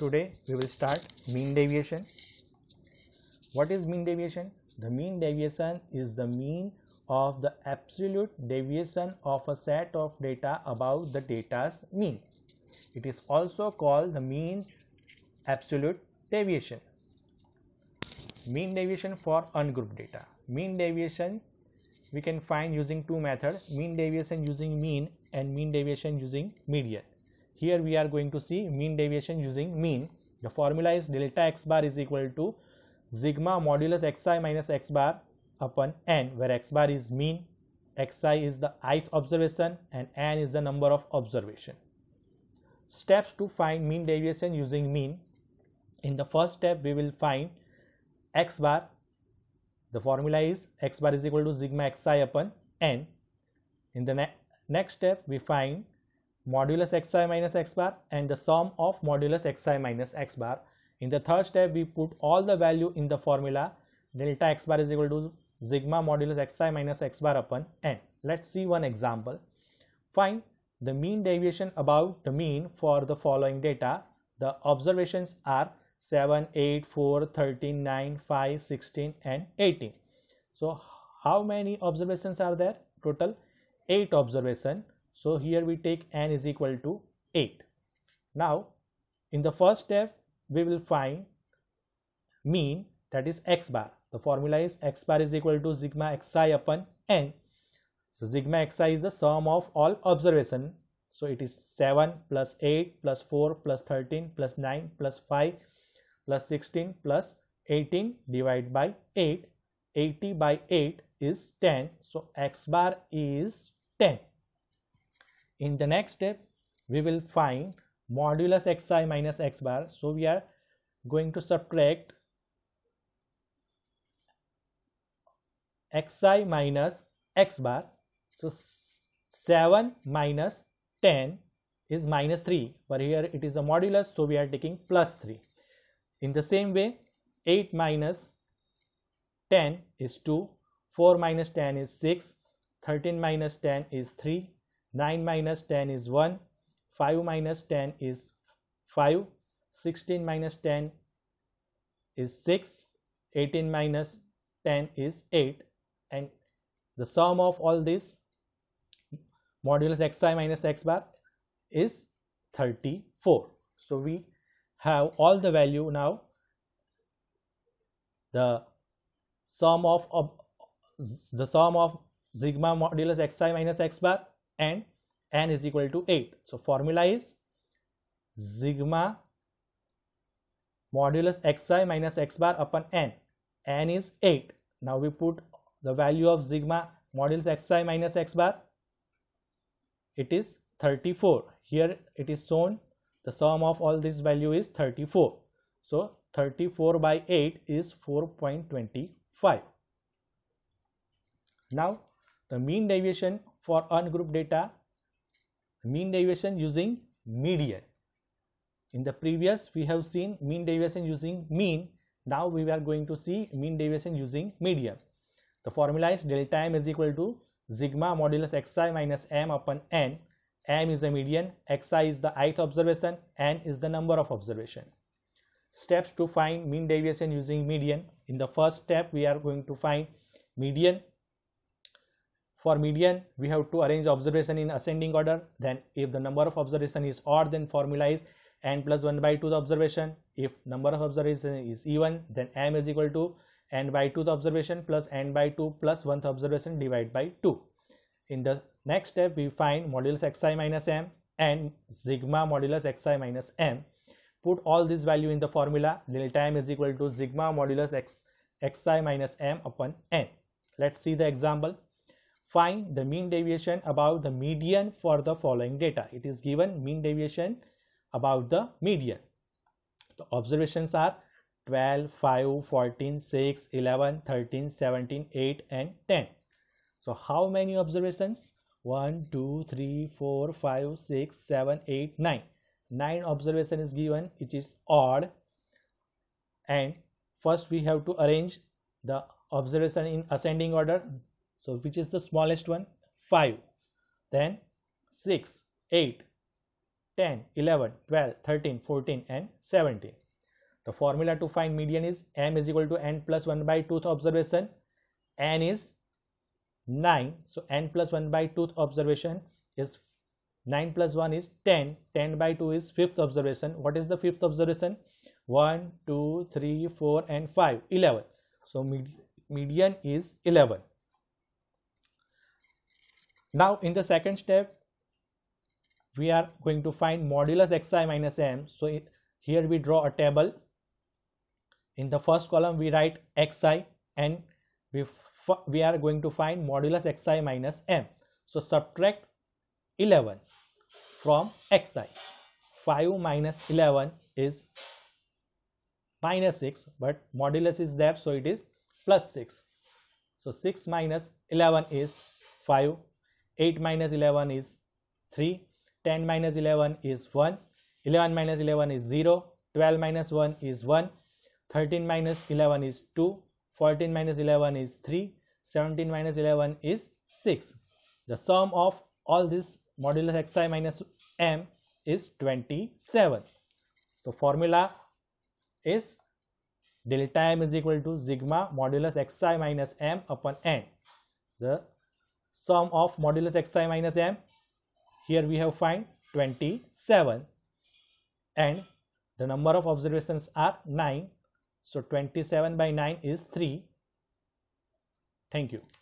Today we will start mean deviation. What is mean deviation? The mean deviation is the mean of the absolute deviation of a set of data above the data's mean. It is also called the mean absolute deviation. Mean deviation for ungrouped data. Mean deviation we can find using two methods mean deviation using mean and mean deviation using median here we are going to see mean deviation using mean the formula is delta x bar is equal to sigma modulus xi minus x bar upon n where x bar is mean xi is the ith observation and n is the number of observation steps to find mean deviation using mean in the first step we will find x bar the formula is x bar is equal to sigma xi upon n in the ne next step we find modulus xi minus x bar and the sum of modulus xi minus x bar. In the third step, we put all the value in the formula delta x bar is equal to sigma modulus xi minus x bar upon n. Let's see one example. Find the mean deviation above the mean for the following data. The observations are 7, 8, 4, 13, 9, 5, 16 and 18. So how many observations are there? Total 8 observation so here we take n is equal to 8. Now in the first step we will find mean that is x bar. The formula is x bar is equal to sigma xi upon n. So sigma xi is the sum of all observation. So it is 7 plus 8 plus 4 plus 13 plus 9 plus 5 plus 16 plus 18 divided by 8. 80 by 8 is 10. So x bar is 10 in the next step we will find modulus xi minus x bar so we are going to subtract xi minus x bar so 7 minus 10 is minus 3 but here it is a modulus so we are taking plus 3 in the same way 8 minus 10 is 2 4 minus 10 is 6 13 minus 10 is 3 9 minus 10 is 1 5 minus 10 is 5 16 minus 10 is 6 18 minus 10 is 8 and the sum of all these modulus xi minus x bar is 34 so we have all the value now the sum of, of the sum of sigma modulus xi minus x bar and n is equal to 8 so formula is sigma modulus xi minus x bar upon n n is 8 now we put the value of sigma modulus xi minus x bar it is 34 here it is shown the sum of all this value is 34 so 34 by 8 is 4.25 now the mean deviation for ungrouped data mean deviation using median. In the previous we have seen mean deviation using mean. Now we are going to see mean deviation using median. The formula is delta m is equal to sigma modulus xi minus m upon n. m is the median, xi is the ith observation, n is the number of observation. Steps to find mean deviation using median. In the first step we are going to find median for median, we have to arrange observation in ascending order. Then if the number of observation is odd, then formula is n plus 1 by 2 the observation. If number of observation is even, then m is equal to n by 2 the observation plus n by 2 plus 1th observation divided by 2. In the next step, we find modulus xi minus m and sigma modulus xi minus m. Put all this value in the formula. Delta time is equal to sigma modulus x xi minus m upon n. Let's see the example find the mean deviation about the median for the following data. It is given mean deviation about the median. The observations are 12, 5, 14, 6, 11, 13, 17, 8 and 10. So how many observations? 1, 2, 3, 4, 5, 6, 7, 8, 9. 9 observation is given which is odd and first we have to arrange the observation in ascending order so which is the smallest one 5 then 6 8 10 11 12 13 14 and 17 the formula to find median is m is equal to n plus 1 by two observation n is 9 so n plus 1 by two observation is 9 plus 1 is 10 10 by 2 is fifth observation what is the fifth observation 1 2 3 4 and 5 11 so med median is 11 now in the second step we are going to find modulus xi minus m so it, here we draw a table in the first column we write xi and we we are going to find modulus xi minus m so subtract 11 from xi 5 minus 11 is minus 6 but modulus is there so it is plus 6 so 6 minus 11 is 5 8 minus 11 is 3 10 minus 11 is 1 11 minus 11 is 0 12 minus 1 is 1 13 minus 11 is 2 14 minus 11 is 3 17 minus 11 is 6 the sum of all these modulus xi minus m is 27 so formula is delta m is equal to sigma modulus xi minus m upon n the sum of modulus xi minus m here we have find 27 and the number of observations are 9 so 27 by 9 is 3 thank you